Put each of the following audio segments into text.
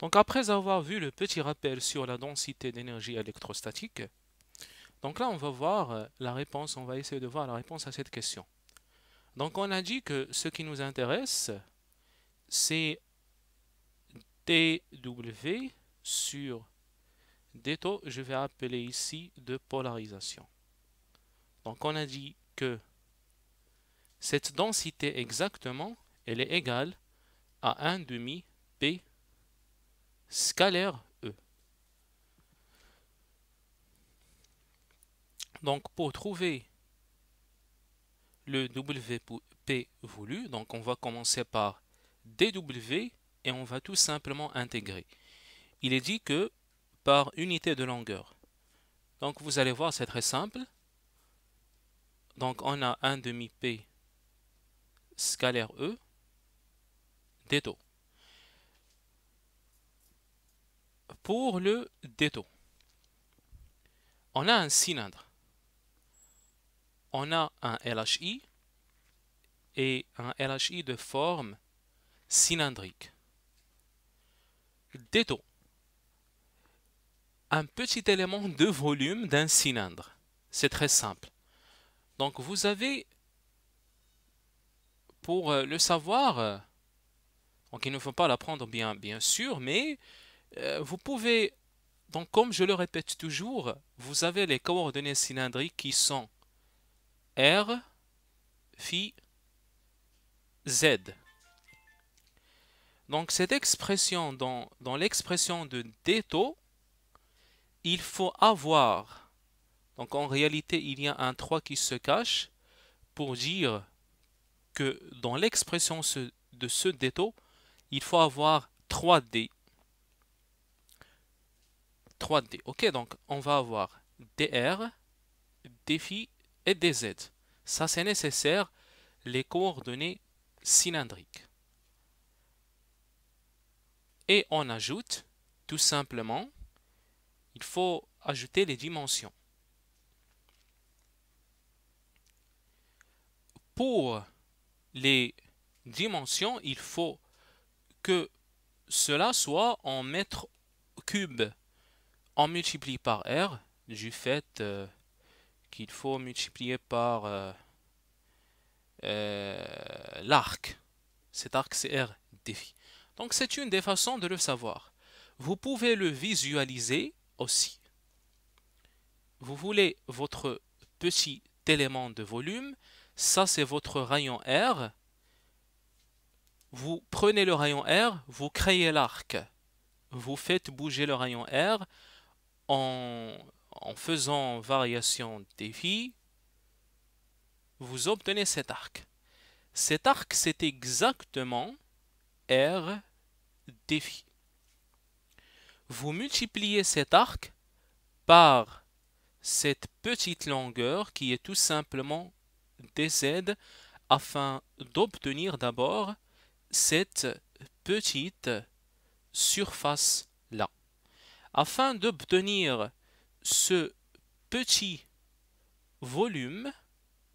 Donc après avoir vu le petit rappel sur la densité d'énergie électrostatique, donc là on va voir euh, la réponse, on va essayer de voir la réponse à cette question. Donc on a dit que ce qui nous intéresse, c'est Tw sur taux, je vais appeler ici de polarisation. Donc on a dit que cette densité exactement, elle est égale à 1 demi P scalaire E. Donc pour trouver le WP voulu, donc on va commencer par DW et on va tout simplement intégrer. Il est dit que par unité de longueur. Donc vous allez voir, c'est très simple. Donc on a 1 demi P scalaire E taux pour le détaux. On a un cylindre. On a un LHI et un LHI de forme cylindrique. Détaux. Un petit élément de volume d'un cylindre. C'est très simple. Donc vous avez, pour euh, le savoir, euh, donc il ne faut pas l'apprendre bien, bien sûr, mais euh, vous pouvez, donc comme je le répète toujours, vous avez les coordonnées cylindriques qui sont R, phi, Z. Donc cette expression, dans, l'expression de détaux, il faut avoir, donc en réalité il y a un 3 qui se cache, pour dire que dans l'expression de ce détaux, il faut avoir 3D. 3D. Ok, donc on va avoir dr, dφ et dz. Ça, c'est nécessaire, les coordonnées cylindriques. Et on ajoute, tout simplement, il faut ajouter les dimensions. Pour les dimensions, il faut que cela soit en mètres cubes on multiplie par R du fait euh, qu'il faut multiplier par euh, euh, l'arc. Cet arc, c'est R défi. Donc c'est une des façons de le savoir. Vous pouvez le visualiser aussi. Vous voulez votre petit élément de volume, ça c'est votre rayon R. Vous prenez le rayon R, vous créez l'arc. Vous faites bouger le rayon R, en, faisant variation défi, vous obtenez cet arc. Cet arc, c'est exactement R défi. Vous multipliez cet arc par cette petite longueur qui est tout simplement DZ afin d'obtenir d'abord cette petite surface là. Afin d'obtenir ce petit volume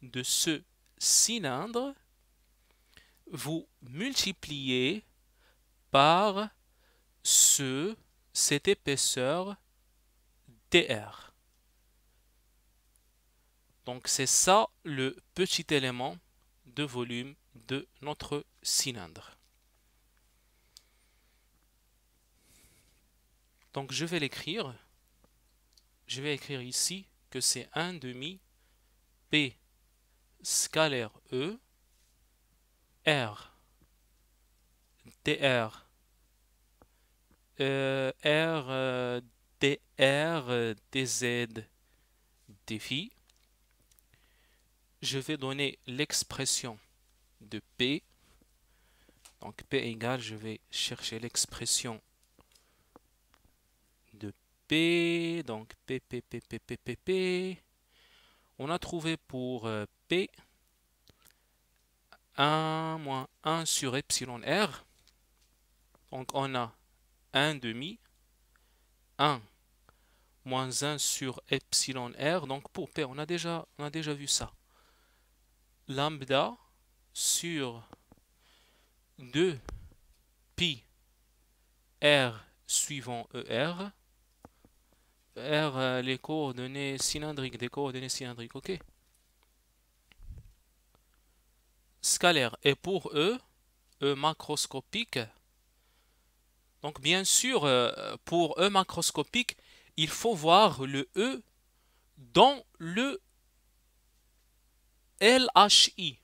de ce cylindre, vous multipliez par ce, cette épaisseur dr. Donc c'est ça le petit élément de volume de notre cylindre. Donc je vais l'écrire. Je vais écrire ici que c'est 1 demi P scalaire E R DR R DR euh, euh, DZ euh, défi. Je vais donner l'expression de P. Donc P égale, je vais chercher l'expression P, donc P, P, P, P, P, P, P. On a trouvé pour euh, P 1 moins 1 sur epsilon R. Donc on a 1 demi, 1 moins 1 sur epsilon R. Donc pour P, on a déjà, on a déjà vu ça. Lambda sur 2 pi R suivant ER R, euh, les coordonnées cylindriques, des coordonnées cylindriques, ok Scalaire. Et pour E, E macroscopique, donc bien sûr, euh, pour E macroscopique, il faut voir le E dans le LHI.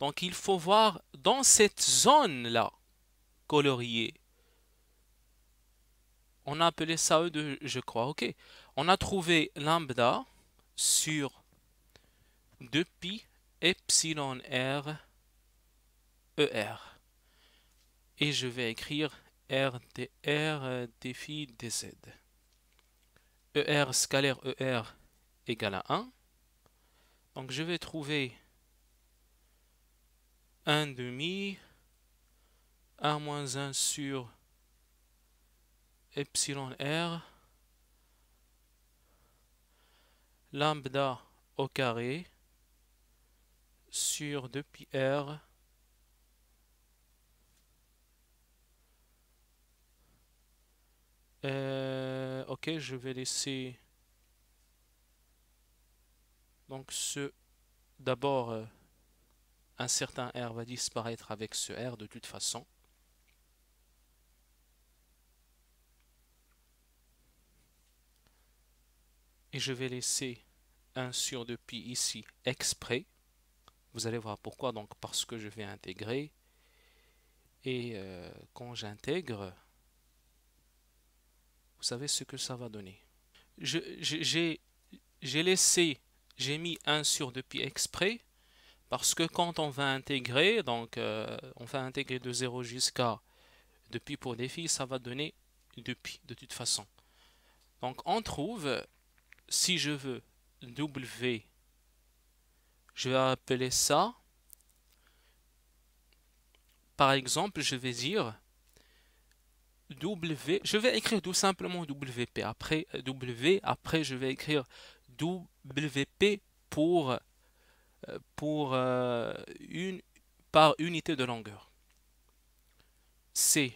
Donc il faut voir dans cette zone-là coloriée on a appelé ça E2, je crois. Ok. On a trouvé lambda sur 2pi epsilon r er. Et je vais écrire r dr défi dz. er scalaire er égale à 1. Donc je vais trouver 1 demi 1 moins 1 sur epsilon r lambda au carré sur 2pi r euh, ok je vais laisser donc ce d'abord euh, un certain r va disparaître avec ce r de toute façon et je vais laisser 1 sur 2 pi ici exprès. Vous allez voir pourquoi, donc parce que je vais intégrer. Et euh, quand j'intègre, vous savez ce que ça va donner. J'ai laissé, j'ai mis 1 sur 2 pi exprès, parce que quand on va intégrer, donc euh, on va intégrer de 0 jusqu'à 2 pi pour défi, ça va donner 2 pi de toute façon. Donc on trouve si je veux W, je vais appeler ça. Par exemple, je vais dire W, je vais écrire tout simplement WP. Après W, après je vais écrire WP pour, euh, pour euh, une, par unité de longueur. C'est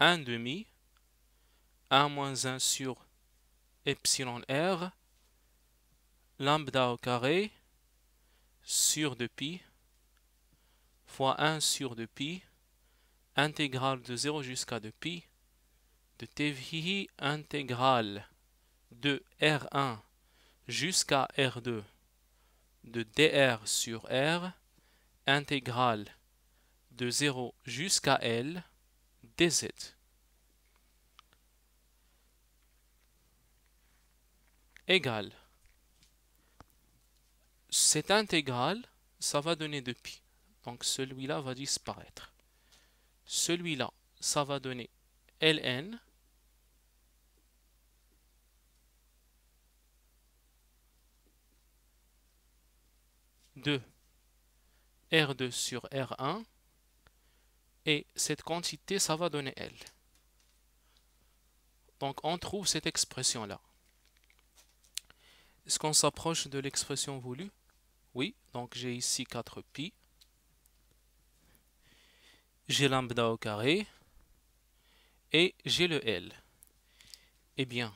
1 demi, 1 moins 1 sur epsilon r lambda au carré sur 2 pi fois 1 sur 2 pi intégrale de 0 jusqu'à 2 pi de TVI intégrale de R1 jusqu'à R2 de dr sur r intégrale de 0 jusqu'à L dz. Égal. Cette intégrale, ça va donner 2 pi. Donc celui-là va disparaître. Celui-là, ça va donner ln de R2 sur R1 et cette quantité ça va donner L. Donc on trouve cette expression là. Est-ce qu'on s'approche de l'expression voulue Oui, donc j'ai ici 4pi. J'ai lambda au carré. Et j'ai le L. Eh bien,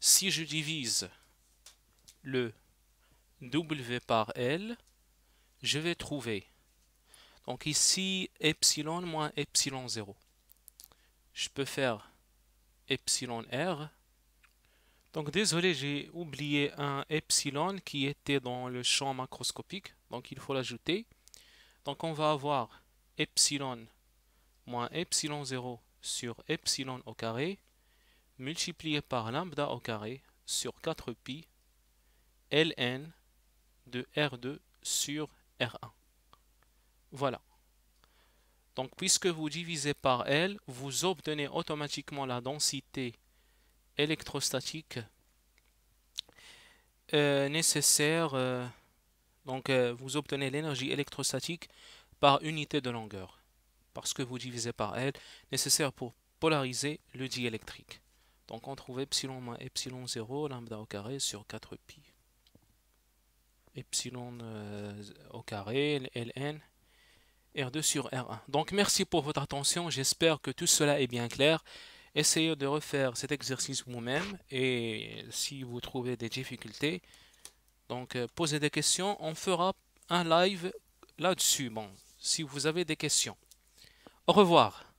si je divise le W par L, je vais trouver. Donc ici, epsilon moins epsilon 0. Je peux faire epsilon R donc désolé, j'ai oublié un epsilon qui était dans le champ macroscopique, donc il faut l'ajouter. Donc on va avoir epsilon moins epsilon 0 sur epsilon au carré multiplié par lambda au carré sur 4pi ln de R2 sur R1. Voilà. Donc puisque vous divisez par L, vous obtenez automatiquement la densité électrostatique euh, nécessaire. Euh, donc, euh, vous obtenez l'énergie électrostatique par unité de longueur, parce que vous divisez par L, nécessaire pour polariser le diélectrique. Donc, on trouve epsilon moins epsilon 0, lambda au carré sur 4 pi. Epsilon au carré, Ln, R2 sur R1. Donc, merci pour votre attention. J'espère que tout cela est bien clair. Essayez de refaire cet exercice vous-même et si vous trouvez des difficultés, donc euh, posez des questions. On fera un live là-dessus, bon, si vous avez des questions. Au revoir.